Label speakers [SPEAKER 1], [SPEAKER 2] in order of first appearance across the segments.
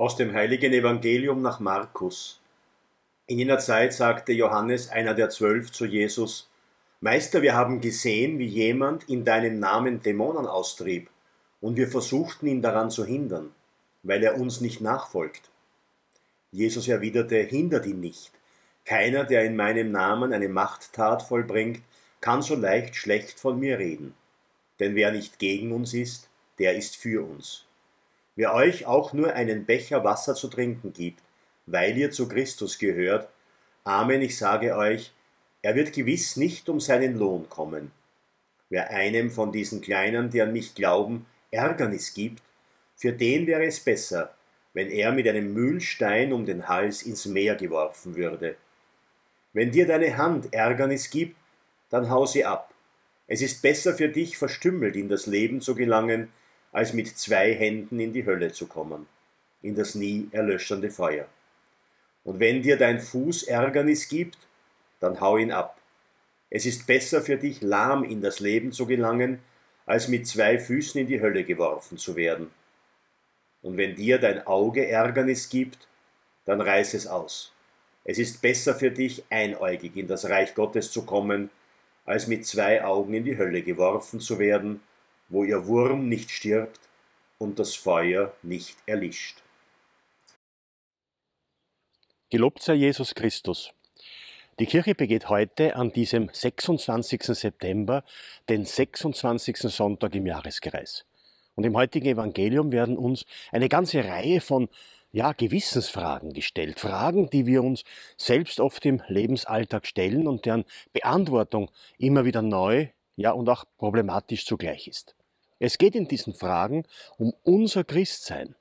[SPEAKER 1] Aus dem heiligen Evangelium nach Markus. In jener Zeit sagte Johannes, einer der zwölf, zu Jesus, Meister, wir haben gesehen, wie jemand in deinem Namen Dämonen austrieb, und wir versuchten ihn daran zu hindern, weil er uns nicht nachfolgt. Jesus erwiderte, hindert ihn nicht. Keiner, der in meinem Namen eine Machttat vollbringt, kann so leicht schlecht von mir reden. Denn wer nicht gegen uns ist, der ist für uns. Wer euch auch nur einen Becher Wasser zu trinken gibt, weil ihr zu Christus gehört, Amen, ich sage euch, er wird gewiss nicht um seinen Lohn kommen. Wer einem von diesen Kleinen, die an mich glauben, Ärgernis gibt, für den wäre es besser, wenn er mit einem Mühlstein um den Hals ins Meer geworfen würde. Wenn dir deine Hand Ärgernis gibt, dann hau sie ab. Es ist besser für dich, verstümmelt in das Leben zu gelangen, als mit zwei Händen in die Hölle zu kommen, in das nie erlöschende Feuer. Und wenn dir dein Fuß Ärgernis gibt, dann hau ihn ab. Es ist besser für dich, lahm in das Leben zu gelangen, als mit zwei Füßen in die Hölle geworfen zu werden. Und wenn dir dein Auge Ärgernis gibt, dann reiß es aus. Es ist besser für dich, einäugig in das Reich Gottes zu kommen, als mit zwei Augen in die Hölle geworfen zu werden, wo ihr Wurm nicht stirbt und das Feuer nicht erlischt. Gelobt sei Jesus Christus. Die Kirche begeht heute an diesem 26. September den 26. Sonntag im Jahreskreis. Und im heutigen Evangelium werden uns eine ganze Reihe von ja, Gewissensfragen gestellt. Fragen, die wir uns selbst oft im Lebensalltag stellen und deren Beantwortung immer wieder neu, ja, und auch problematisch zugleich ist. Es geht in diesen Fragen um unser Christsein.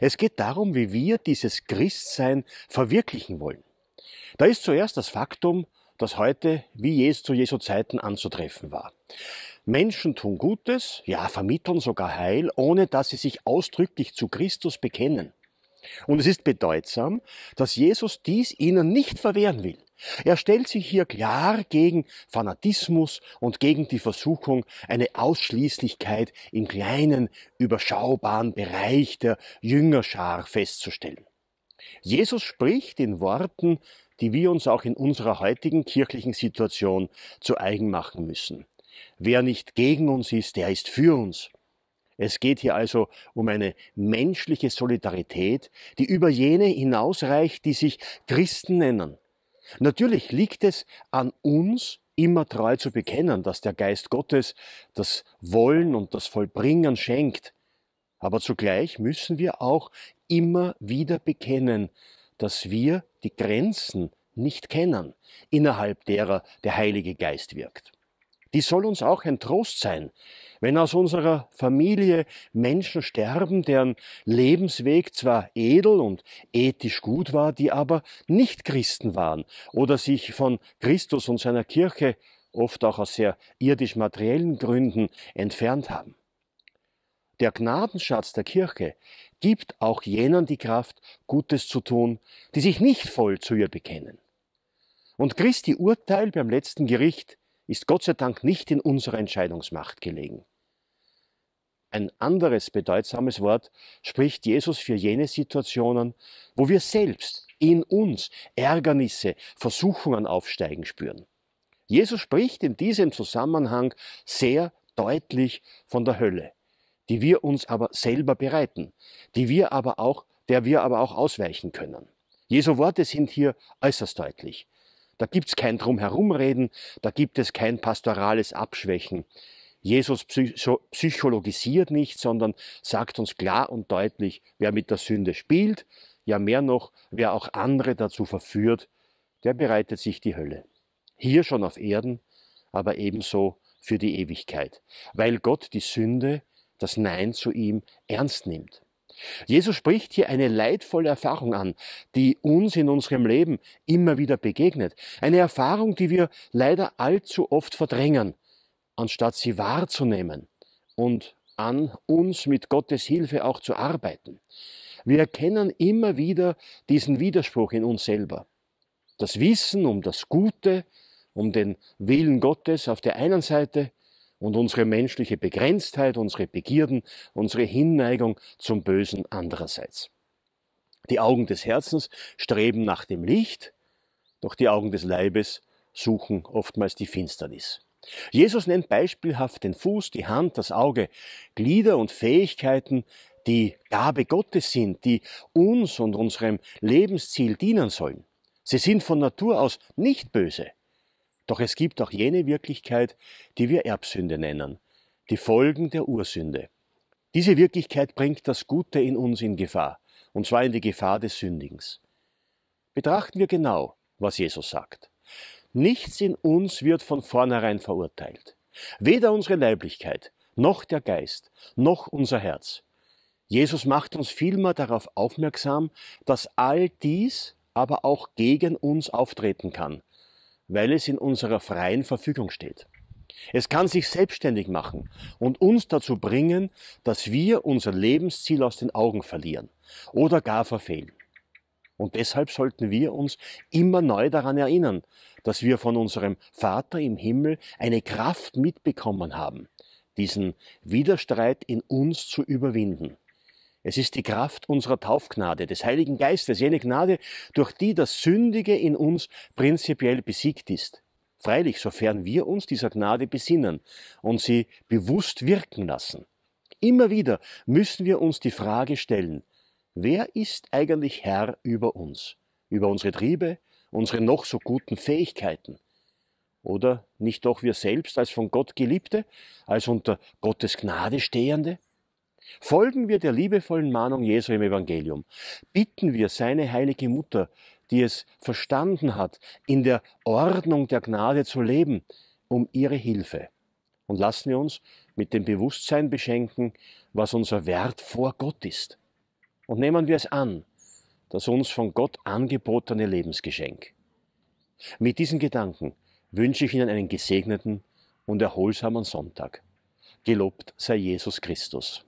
[SPEAKER 1] Es geht darum, wie wir dieses Christsein verwirklichen wollen. Da ist zuerst das Faktum, das heute wie es zu Jesu Zeiten anzutreffen war. Menschen tun Gutes, ja, vermitteln sogar Heil, ohne dass sie sich ausdrücklich zu Christus bekennen. Und es ist bedeutsam, dass Jesus dies ihnen nicht verwehren will. Er stellt sich hier klar gegen Fanatismus und gegen die Versuchung, eine Ausschließlichkeit im kleinen, überschaubaren Bereich der Jüngerschar festzustellen. Jesus spricht in Worten, die wir uns auch in unserer heutigen kirchlichen Situation zu eigen machen müssen. Wer nicht gegen uns ist, der ist für uns. Es geht hier also um eine menschliche Solidarität, die über jene hinausreicht, die sich Christen nennen Natürlich liegt es an uns, immer treu zu bekennen, dass der Geist Gottes das Wollen und das Vollbringen schenkt. Aber zugleich müssen wir auch immer wieder bekennen, dass wir die Grenzen nicht kennen, innerhalb derer der Heilige Geist wirkt die soll uns auch ein Trost sein. Wenn aus unserer Familie Menschen sterben, deren Lebensweg zwar edel und ethisch gut war, die aber nicht Christen waren oder sich von Christus und seiner Kirche oft auch aus sehr irdisch materiellen Gründen entfernt haben. Der Gnadenschatz der Kirche gibt auch jenen die Kraft, Gutes zu tun, die sich nicht voll zu ihr bekennen. Und Christi Urteil beim letzten Gericht ist Gott sei Dank nicht in unserer Entscheidungsmacht gelegen. Ein anderes bedeutsames Wort spricht Jesus für jene Situationen, wo wir selbst in uns Ärgernisse, Versuchungen aufsteigen spüren. Jesus spricht in diesem Zusammenhang sehr deutlich von der Hölle, die wir uns aber selber bereiten, die wir aber auch, der wir aber auch ausweichen können. Jesu Worte sind hier äußerst deutlich. Da gibt es kein Drumherumreden, da gibt es kein pastorales Abschwächen. Jesus psychologisiert nicht, sondern sagt uns klar und deutlich, wer mit der Sünde spielt, ja mehr noch, wer auch andere dazu verführt, der bereitet sich die Hölle. Hier schon auf Erden, aber ebenso für die Ewigkeit, weil Gott die Sünde, das Nein zu ihm ernst nimmt. Jesus spricht hier eine leidvolle Erfahrung an, die uns in unserem Leben immer wieder begegnet. Eine Erfahrung, die wir leider allzu oft verdrängen, anstatt sie wahrzunehmen und an uns mit Gottes Hilfe auch zu arbeiten. Wir erkennen immer wieder diesen Widerspruch in uns selber. Das Wissen um das Gute, um den Willen Gottes auf der einen Seite und unsere menschliche Begrenztheit, unsere Begierden, unsere Hinneigung zum Bösen andererseits. Die Augen des Herzens streben nach dem Licht, doch die Augen des Leibes suchen oftmals die Finsternis. Jesus nennt beispielhaft den Fuß, die Hand, das Auge, Glieder und Fähigkeiten, die Gabe Gottes sind, die uns und unserem Lebensziel dienen sollen. Sie sind von Natur aus nicht böse, doch es gibt auch jene Wirklichkeit, die wir Erbsünde nennen, die Folgen der Ursünde. Diese Wirklichkeit bringt das Gute in uns in Gefahr, und zwar in die Gefahr des Sündigens. Betrachten wir genau, was Jesus sagt. Nichts in uns wird von vornherein verurteilt. Weder unsere Leiblichkeit, noch der Geist, noch unser Herz. Jesus macht uns vielmehr darauf aufmerksam, dass all dies aber auch gegen uns auftreten kann, weil es in unserer freien Verfügung steht. Es kann sich selbstständig machen und uns dazu bringen, dass wir unser Lebensziel aus den Augen verlieren oder gar verfehlen. Und deshalb sollten wir uns immer neu daran erinnern, dass wir von unserem Vater im Himmel eine Kraft mitbekommen haben, diesen Widerstreit in uns zu überwinden. Es ist die Kraft unserer Taufgnade, des Heiligen Geistes, jene Gnade, durch die das Sündige in uns prinzipiell besiegt ist. Freilich, sofern wir uns dieser Gnade besinnen und sie bewusst wirken lassen. Immer wieder müssen wir uns die Frage stellen, wer ist eigentlich Herr über uns, über unsere Triebe, unsere noch so guten Fähigkeiten? Oder nicht doch wir selbst als von Gott geliebte, als unter Gottes Gnade stehende? Folgen wir der liebevollen Mahnung Jesu im Evangelium. Bitten wir seine heilige Mutter, die es verstanden hat, in der Ordnung der Gnade zu leben, um ihre Hilfe. Und lassen wir uns mit dem Bewusstsein beschenken, was unser Wert vor Gott ist. Und nehmen wir es an, das uns von Gott angebotene Lebensgeschenk. Mit diesen Gedanken wünsche ich Ihnen einen gesegneten und erholsamen Sonntag. Gelobt sei Jesus Christus.